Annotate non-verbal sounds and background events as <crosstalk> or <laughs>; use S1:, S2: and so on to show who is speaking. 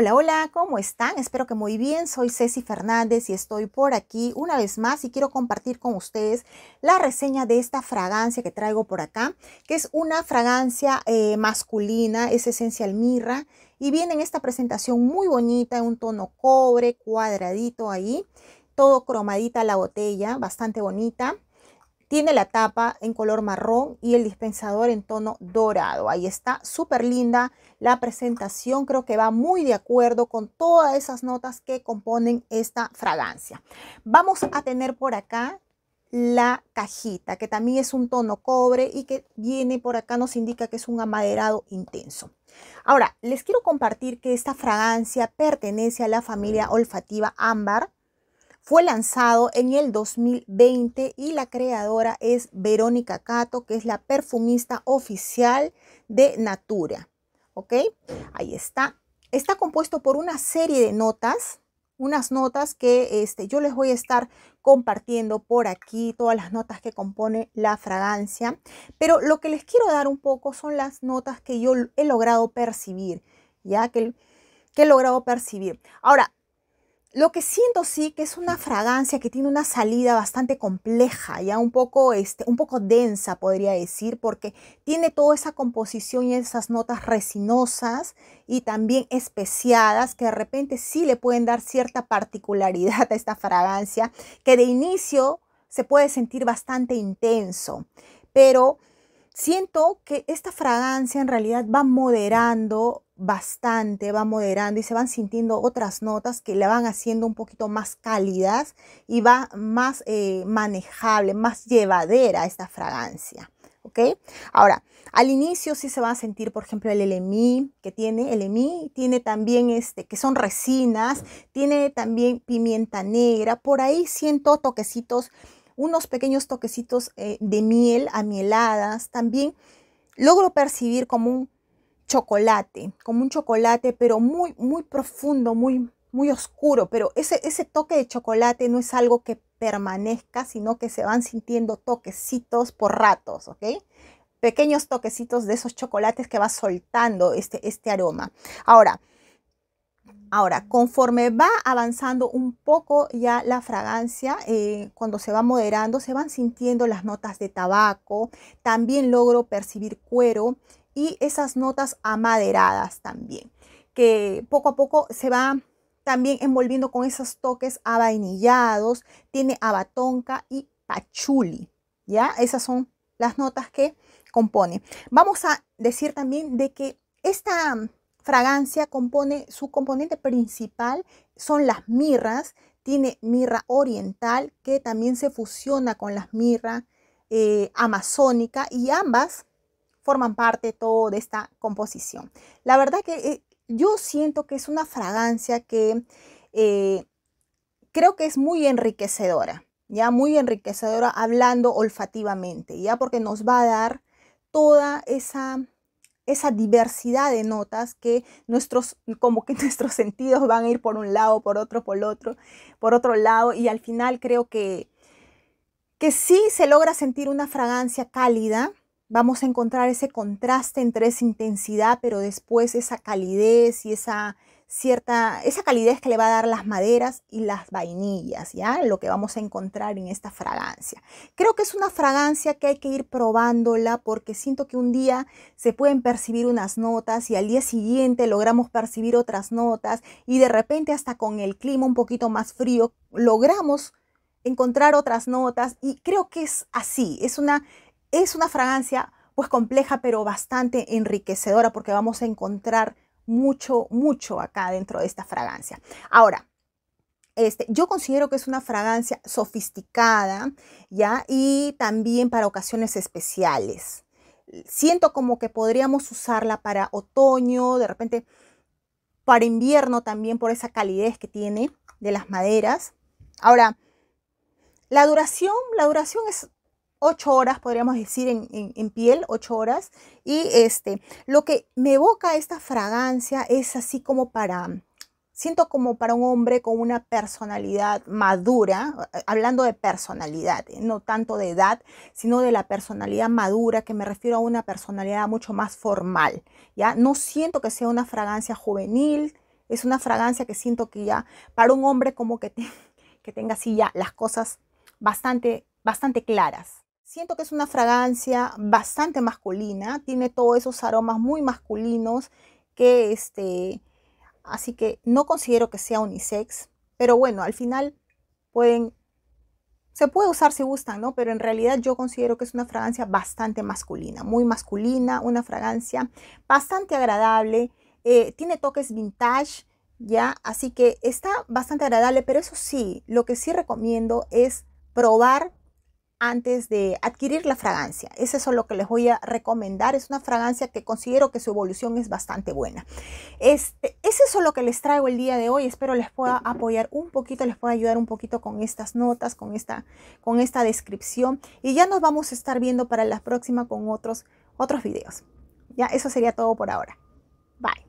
S1: Hola, hola, ¿cómo están? Espero que muy bien. Soy Ceci Fernández y estoy por aquí una vez más y quiero compartir con ustedes la reseña de esta fragancia que traigo por acá, que es una fragancia eh, masculina, es esencial mirra y viene en esta presentación muy bonita, en un tono cobre, cuadradito ahí, todo cromadita la botella, bastante bonita. Tiene la tapa en color marrón y el dispensador en tono dorado. Ahí está, súper linda la presentación. Creo que va muy de acuerdo con todas esas notas que componen esta fragancia. Vamos a tener por acá la cajita, que también es un tono cobre y que viene por acá, nos indica que es un amaderado intenso. Ahora, les quiero compartir que esta fragancia pertenece a la familia olfativa ámbar fue lanzado en el 2020 y la creadora es Verónica Cato, que es la perfumista oficial de Natura. ¿Ok? Ahí está. Está compuesto por una serie de notas, unas notas que este, yo les voy a estar compartiendo por aquí, todas las notas que compone la fragancia. Pero lo que les quiero dar un poco son las notas que yo he logrado percibir, ya que, que he logrado percibir. Ahora, lo que siento sí que es una fragancia que tiene una salida bastante compleja, ya un poco, este, un poco densa podría decir, porque tiene toda esa composición y esas notas resinosas y también especiadas que de repente sí le pueden dar cierta particularidad a esta fragancia, que de inicio se puede sentir bastante intenso, pero siento que esta fragancia en realidad va moderando bastante, va moderando y se van sintiendo otras notas que la van haciendo un poquito más cálidas y va más eh, manejable, más llevadera esta fragancia. ¿ok? Ahora, al inicio sí se va a sentir, por ejemplo, el LMI que tiene, el LMI tiene también este, que son resinas, tiene también pimienta negra, por ahí siento toquecitos unos pequeños toquecitos eh, de miel, amieladas. También logro percibir como un chocolate, como un chocolate, pero muy, muy profundo, muy, muy oscuro. Pero ese, ese toque de chocolate no es algo que permanezca, sino que se van sintiendo toquecitos por ratos, ¿ok? Pequeños toquecitos de esos chocolates que va soltando este, este aroma. Ahora, Ahora, conforme va avanzando un poco ya la fragancia, eh, cuando se va moderando, se van sintiendo las notas de tabaco, también logro percibir cuero y esas notas amaderadas también, que poco a poco se va también envolviendo con esos toques avainillados, tiene abatonca y pachuli, ¿ya? Esas son las notas que compone. Vamos a decir también de que esta fragancia compone, su componente principal son las mirras, tiene mirra oriental que también se fusiona con las mirra eh, amazónica y ambas forman parte todo de esta composición. La verdad que eh, yo siento que es una fragancia que eh, creo que es muy enriquecedora, ya muy enriquecedora hablando olfativamente, ya porque nos va a dar toda esa esa diversidad de notas que nuestros, como que <laughs> nuestros sentidos van a ir por un lado, por otro, por otro, por otro lado, y al final creo que, que sí se logra sentir una fragancia cálida, vamos a encontrar ese contraste entre esa intensidad, pero después esa calidez y esa, cierta, esa calidez que le va a dar las maderas y las vainillas, ¿ya? Lo que vamos a encontrar en esta fragancia. Creo que es una fragancia que hay que ir probándola porque siento que un día se pueden percibir unas notas y al día siguiente logramos percibir otras notas y de repente hasta con el clima un poquito más frío logramos encontrar otras notas y creo que es así, es una, es una fragancia pues compleja pero bastante enriquecedora porque vamos a encontrar mucho, mucho acá dentro de esta fragancia. Ahora, este, yo considero que es una fragancia sofisticada, ¿ya? Y también para ocasiones especiales. Siento como que podríamos usarla para otoño, de repente para invierno también por esa calidez que tiene de las maderas. Ahora, la duración, la duración es ocho horas, podríamos decir, en, piel, ocho horas. Y este, lo que me evoca esta fragancia es así como para, siento como para un hombre con una personalidad madura, hablando de personalidad, eh, no tanto de edad, sino de la personalidad madura, que me refiero a una personalidad mucho más formal, ¿ya? No siento que sea una fragancia juvenil, es una fragancia que siento que ya, para un hombre como que, <laughs> que tenga así ya las cosas bastante, bastante claras. Siento que es una fragancia bastante masculina, tiene todos esos aromas muy masculinos que este, así que no considero que sea unisex, pero bueno, al final pueden, se puede usar si gustan, ¿no? Pero en realidad yo considero que es una fragancia bastante masculina, muy masculina, una fragancia bastante agradable, eh, tiene toques vintage, ¿ya? Así que está bastante agradable, pero eso sí, lo que sí recomiendo es probar antes de adquirir la fragancia. Eso es lo que les voy a recomendar. Es una fragancia que considero que su evolución es bastante buena. Este, es eso lo que les traigo el día de hoy. Espero les pueda apoyar un poquito, les pueda ayudar un poquito con estas notas, con esta, con esta descripción. Y ya nos vamos a estar viendo para la próxima con otros, otros videos. Ya, eso sería todo por ahora. Bye.